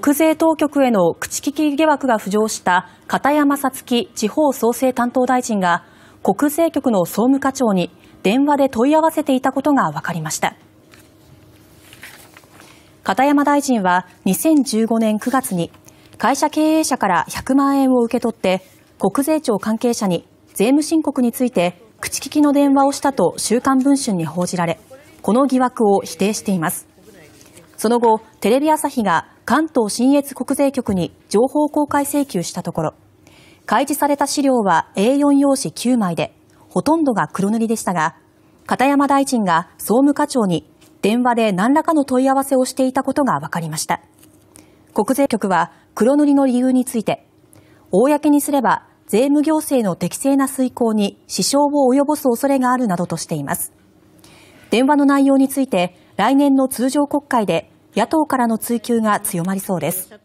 国税当局への口利き疑惑が浮上した片山さつき地方創生担当大臣が国税局の総務課長に電話で問い合わせていたことが分かりました片山大臣は2015年9月に会社経営者から100万円を受け取って国税庁関係者に税務申告について口利きの電話をしたと「週刊文春」に報じられこの疑惑を否定していますその後、テレビ朝日が関東信越国税局に情報公開請求したところ、開示された資料は A4 用紙9枚で、ほとんどが黒塗りでしたが、片山大臣が総務課長に電話で何らかの問い合わせをしていたことが分かりました。国税局は黒塗りの理由について、公にすれば税務行政の適正な遂行に支障を及ぼす恐れがあるなどとしています。電話の内容について、来年の通常国会で野党からの追及が強まりそうです。